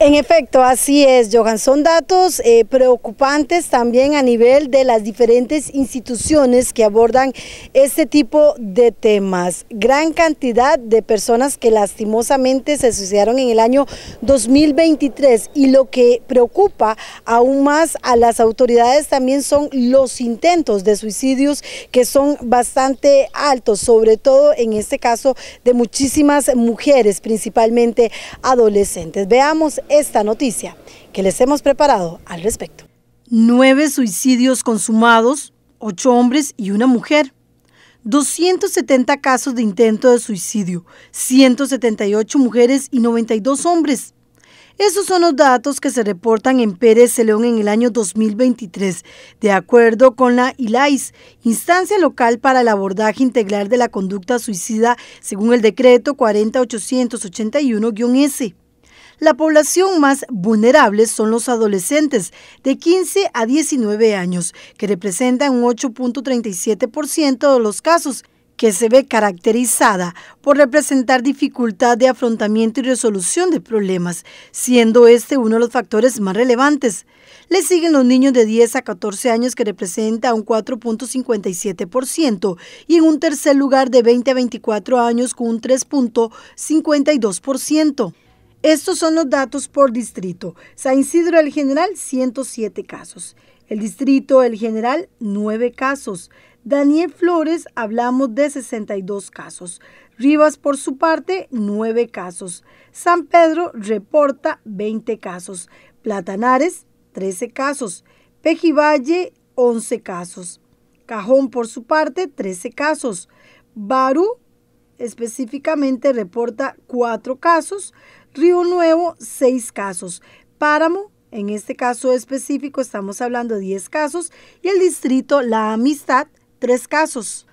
En efecto, así es, Johan. Son datos eh, preocupantes también a nivel de las diferentes instituciones que abordan este tipo de temas. Gran cantidad de personas que lastimosamente se suicidaron en el año 2023 y lo que preocupa aún más a las autoridades también son los intentos de suicidios que son bastante altos, sobre todo en este caso de muchísimas mujeres, principalmente adolescentes. Veamos esta noticia que les hemos preparado al respecto. Nueve suicidios consumados, ocho hombres y una mujer. 270 casos de intento de suicidio, 178 mujeres y 92 hombres. Esos son los datos que se reportan en Pérez león en el año 2023, de acuerdo con la ILAIS, Instancia Local para el Abordaje Integral de la Conducta Suicida, según el decreto 40881-S. La población más vulnerable son los adolescentes de 15 a 19 años, que representan un 8.37% de los casos, que se ve caracterizada por representar dificultad de afrontamiento y resolución de problemas, siendo este uno de los factores más relevantes. Le siguen los niños de 10 a 14 años que representa un 4.57% y en un tercer lugar de 20 a 24 años con un 3.52%. Estos son los datos por distrito. San Isidro el General, 107 casos. El distrito el General, 9 casos. Daniel Flores, hablamos de 62 casos. Rivas, por su parte, 9 casos. San Pedro reporta 20 casos. Platanares, 13 casos. Pejivalle, 11 casos. Cajón, por su parte, 13 casos. Barú, específicamente reporta cuatro casos, Río Nuevo seis casos, Páramo en este caso específico estamos hablando de diez casos y el distrito La Amistad tres casos.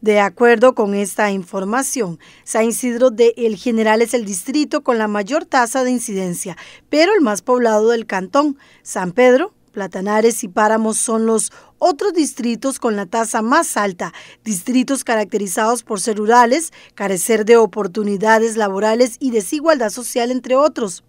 De acuerdo con esta información, San Isidro de El General es el distrito con la mayor tasa de incidencia, pero el más poblado del cantón. San Pedro Platanares y Páramos son los otros distritos con la tasa más alta, distritos caracterizados por ser rurales, carecer de oportunidades laborales y desigualdad social, entre otros.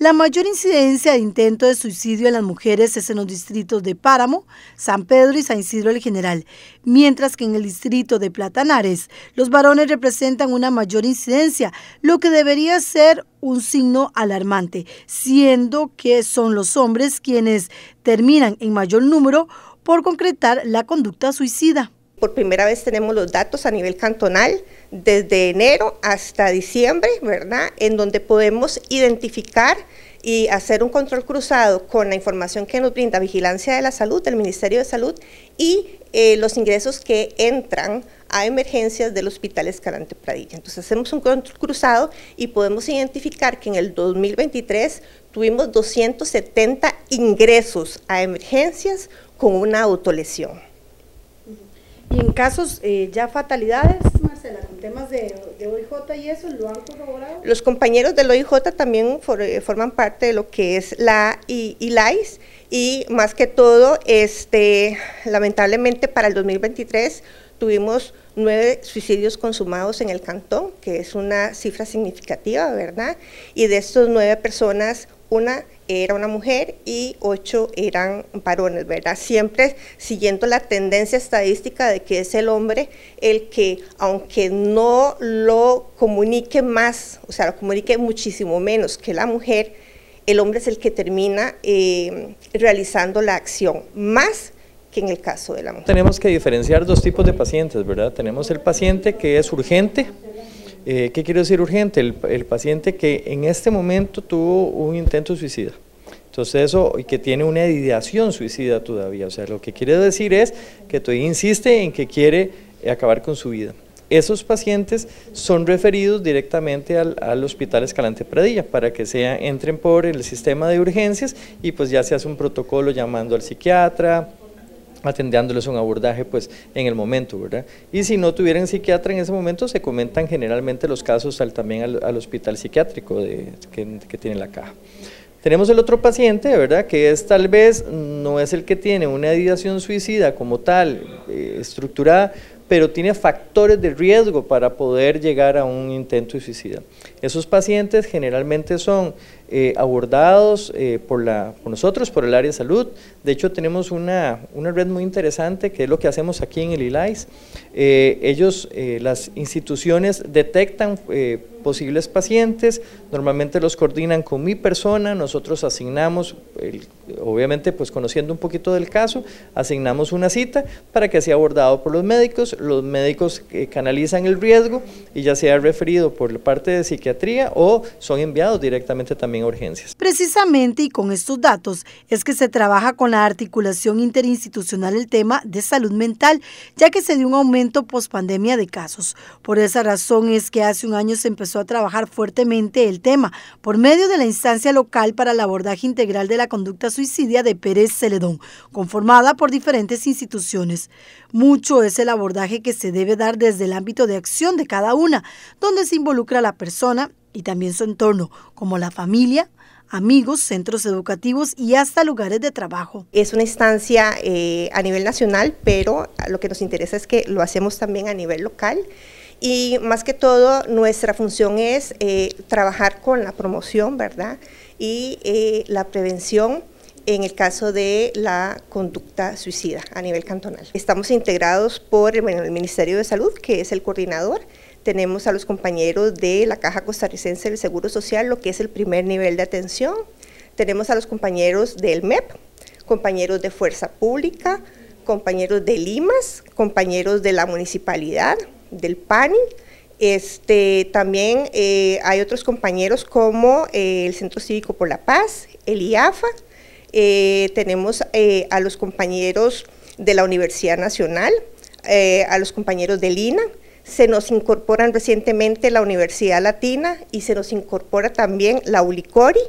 La mayor incidencia de intento de suicidio en las mujeres es en los distritos de Páramo, San Pedro y San Isidro el General, mientras que en el distrito de Platanares los varones representan una mayor incidencia, lo que debería ser un signo alarmante, siendo que son los hombres quienes terminan en mayor número por concretar la conducta suicida. Por primera vez tenemos los datos a nivel cantonal desde enero hasta diciembre, ¿verdad? En donde podemos identificar y hacer un control cruzado con la información que nos brinda Vigilancia de la Salud, del Ministerio de Salud y eh, los ingresos que entran a emergencias del Hospital Escalante Pradilla. Entonces hacemos un control cruzado y podemos identificar que en el 2023 tuvimos 270 ingresos a emergencias con una autolesión. Y en casos eh, ya fatalidades, Marcela, con temas de, OIJ y eso, ¿lo han corroborado? Los compañeros del OIJ también eh, forman parte de lo que es la ILAIS y más que todo, este, lamentablemente para el 2023 tuvimos nueve suicidios consumados en el cantón, que es una cifra significativa, ¿verdad? Y de estos nueve personas, una era una mujer y ocho eran varones, ¿verdad? Siempre siguiendo la tendencia estadística de que es el hombre el que, aunque no lo comunique más, o sea, lo comunique muchísimo menos que la mujer, el hombre es el que termina eh, realizando la acción, más que en el caso de la mujer. Tenemos que diferenciar dos tipos de pacientes, ¿verdad? Tenemos el paciente que es urgente, eh, ¿Qué quiero decir urgente? El, paciente que en este momento tuvo un intento suicida. Entonces eso, y que tiene una ideación suicida todavía. O sea, lo que quiere decir es que todavía insiste en que quiere eh, acabar con su vida. Esos pacientes son referidos directamente al, al, Hospital Escalante Pradilla para que sea, entren por el sistema de urgencias y pues ya se hace un protocolo llamando al psiquiatra, atendiéndoles un abordaje pues en el momento, ¿verdad? Y si no tuvieran psiquiatra en ese momento, se comentan generalmente los casos también al, hospital psiquiátrico de, que, tiene la caja. Tenemos el otro paciente, ¿verdad? Que es tal vez, no es el que tiene una ideación suicida como tal, eh, estructurada, pero tiene factores de riesgo para poder llegar a un intento de suicida. Esos pacientes generalmente son eh, abordados eh, por, nosotros, por el área de salud. De hecho, tenemos una, red muy interesante que es lo que hacemos aquí en el ILAIS. Eh, ellos, las instituciones, detectan posibles pacientes, normalmente los coordinan con mi persona, nosotros asignamos, obviamente pues conociendo un poquito del caso, asignamos una cita para que sea abordado por los médicos, los médicos eh, canalizan el riesgo y ya sea referido por parte de psiquiatría o son enviados directamente también a urgencias. Precisamente y con estos datos es que se trabaja con la articulación interinstitucional el tema de salud mental, ya que se dio un aumento post pandemia de casos. Por esa razón es que hace un año se empezó a trabajar fuertemente el tema por medio de la instancia local para el abordaje integral de la conducta suicidia de Pérez Celedón, conformada por diferentes instituciones. Mucho es el abordaje que se debe dar desde el ámbito de acción de cada una, donde se involucra la persona y también su entorno, como la familia, amigos, centros educativos y hasta lugares de trabajo. Es una instancia eh, a nivel nacional, pero lo que nos interesa es que lo hacemos también a nivel local y más que todo nuestra función es eh, trabajar con la promoción, ¿verdad? Y eh, la prevención en el caso de la conducta suicida a nivel cantonal. Estamos integrados por el, el Ministerio de Salud, que es el coordinador. Tenemos a los compañeros de la Caja Costarricense del Seguro Social, lo que es el primer nivel de atención. Tenemos a los compañeros del MEP, compañeros de Fuerza Pública, compañeros de Limas, compañeros de la municipalidad, del PANI. Este, también eh, hay otros compañeros como eh, el Centro Cívico por la Paz, el IAFA, eh, tenemos a los compañeros de la Universidad Nacional, a los compañeros del INA, se nos incorporan recientemente la Universidad Latina y se nos incorpora también la ULICORI,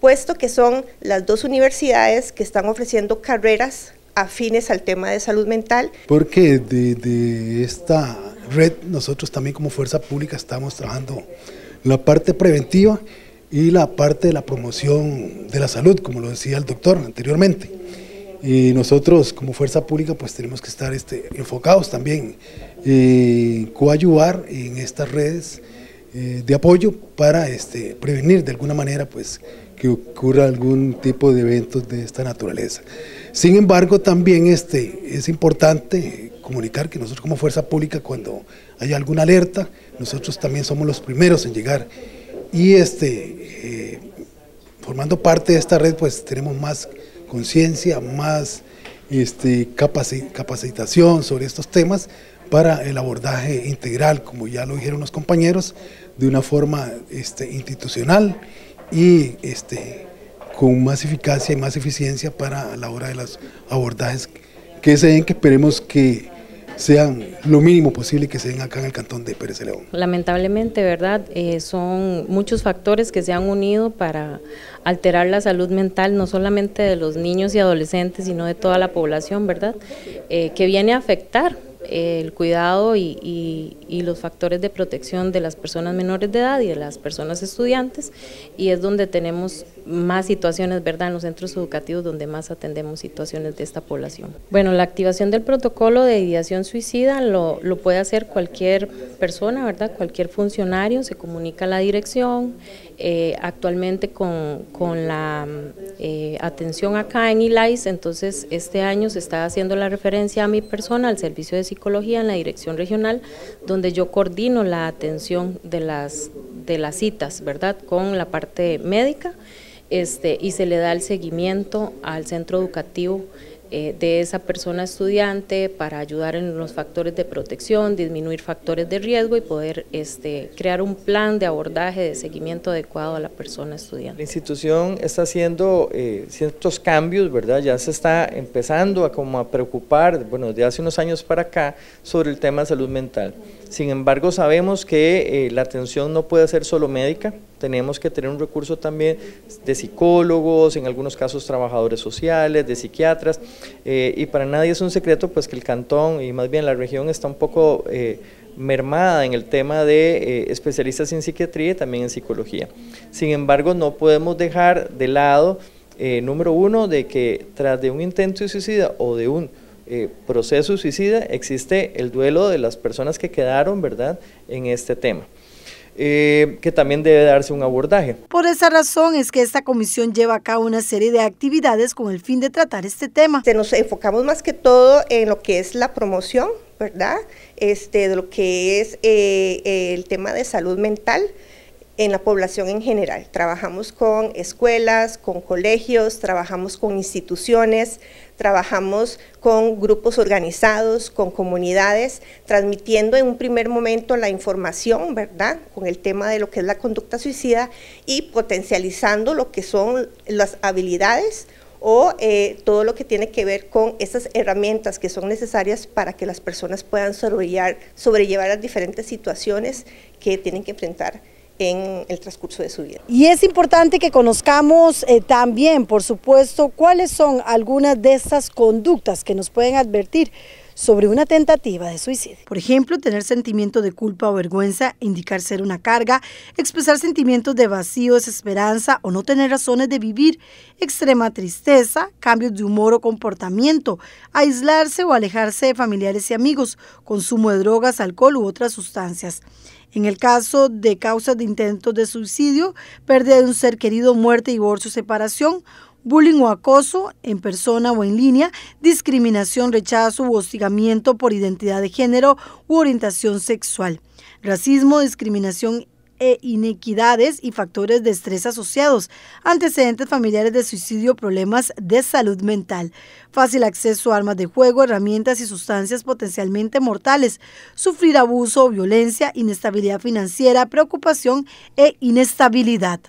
puesto que son las dos universidades que están ofreciendo carreras afines al tema de salud mental. Porque de, de esta red, nosotros también como fuerza pública estamos trabajando la parte preventiva y la parte de la promoción de la salud, como lo decía el doctor anteriormente. Y nosotros como fuerza pública pues tenemos que estar este, enfocados también, y eh, coayuvar en estas redes eh, de apoyo para este, prevenir de alguna manera pues que ocurra algún tipo de eventos de esta naturaleza. Sin embargo, también este, es importante comunicar que nosotros como fuerza pública cuando hay alguna alerta, nosotros también somos los primeros en llegar. Y este, eh, formando parte de esta red pues tenemos más conciencia, más este, capacitación sobre estos temas para el abordaje integral, como ya lo dijeron los compañeros, de una forma este, institucional y este, con más eficacia y más eficiencia para la hora de los abordajes que se den, que esperemos que sean lo mínimo posible que se den acá en el cantón de Pérez León. Lamentablemente, ¿verdad? Eh, son muchos factores que se han unido para alterar la salud mental, no solamente de los niños y adolescentes, sino de toda la población, ¿verdad? Eh, que viene a afectar eh, el cuidado y, y los factores de protección de las personas menores de edad y de las personas estudiantes y es donde tenemos más situaciones, ¿verdad?, en los centros educativos donde más atendemos situaciones de esta población. Bueno, la activación del protocolo de ideación suicida lo, lo puede hacer cualquier persona, ¿verdad?, cualquier funcionario, se comunica a la dirección, eh, actualmente con, con la eh, atención acá en ILAIS, entonces este año se está haciendo la referencia a mi persona, al servicio de psicología en la dirección regional, donde donde yo coordino la atención de las, de las citas, ¿verdad? Con la parte médica este, y se le da el seguimiento al centro educativo eh, de esa persona estudiante para ayudar en los factores de protección, disminuir factores de riesgo y poder este, crear un plan de abordaje, de seguimiento adecuado a la persona estudiante. La institución está haciendo eh, ciertos cambios, ¿verdad? Ya se está empezando a, como a preocupar, bueno, de hace unos años para acá, sobre el tema de salud mental. Sin embargo, sabemos que eh, la atención no puede ser solo médica, tenemos que tener un recurso también de psicólogos, en algunos casos trabajadores sociales, de psiquiatras, eh, y para nadie es un secreto pues que el cantón y más bien la región está un poco eh, mermada en el tema de eh, especialistas en psiquiatría y también en psicología. Sin embargo, no podemos dejar de lado, número uno, de que tras de un intento de suicida o de un proceso suicida, existe el duelo de las personas que quedaron, ¿verdad?, en este tema. Eh, que también debe darse un abordaje. Por esa razón es que esta comisión lleva a cabo una serie de actividades con el fin de tratar este tema. Nos enfocamos más que todo en lo que es la promoción, ¿verdad? Este, de lo que es eh, el tema de salud mental en la población en general. Trabajamos con escuelas, con colegios, trabajamos con instituciones, trabajamos con grupos organizados, con comunidades, transmitiendo en un primer momento la información, ¿verdad?, con el tema de lo que es la conducta suicida y potencializando lo que son las habilidades o eh, todo lo que tiene que ver con esas herramientas que son necesarias para que las personas puedan sobrellevar, sobrellevar las diferentes situaciones que tienen que enfrentar en el transcurso de su vida. Y es importante que conozcamos eh, también, por supuesto, cuáles son algunas de estas conductas que nos pueden advertir sobre una tentativa de suicidio. Por ejemplo, tener sentimiento de culpa o vergüenza, indicar ser una carga, expresar sentimientos de vacío, desesperanza o no tener razones de vivir, extrema tristeza, cambios de humor o comportamiento, aislarse o alejarse de familiares y amigos, consumo de drogas, alcohol u otras sustancias. En el caso de causas de intentos de suicidio, pérdida de un ser querido, muerte, divorcio, separación, bullying o acoso en persona o en línea, discriminación, rechazo u hostigamiento por identidad de género u orientación sexual, racismo, discriminación e inequidades y factores de estrés asociados, antecedentes familiares de suicidio, problemas de salud mental, fácil acceso a armas de juego, herramientas y sustancias potencialmente mortales, sufrir abuso violencia, inestabilidad financiera, preocupación e inestabilidad.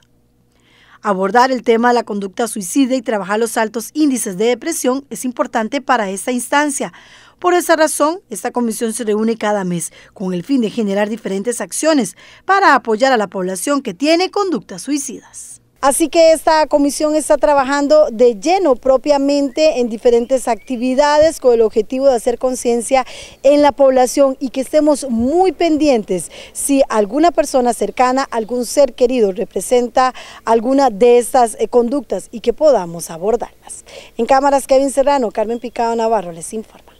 Abordar el tema de la conducta suicida y trabajar los altos índices de depresión es importante para esta instancia. Por esa razón, esta comisión se reúne cada mes con el fin de generar diferentes acciones para apoyar a la población que tiene conductas suicidas. Así que esta comisión está trabajando de lleno propiamente en diferentes actividades con el objetivo de hacer conciencia en la población y que estemos muy pendientes si alguna persona cercana, algún ser querido representa alguna de estas eh, conductas y que podamos abordarlas. En cámaras Kevin Serrano, Carmen Picado Navarro les informa.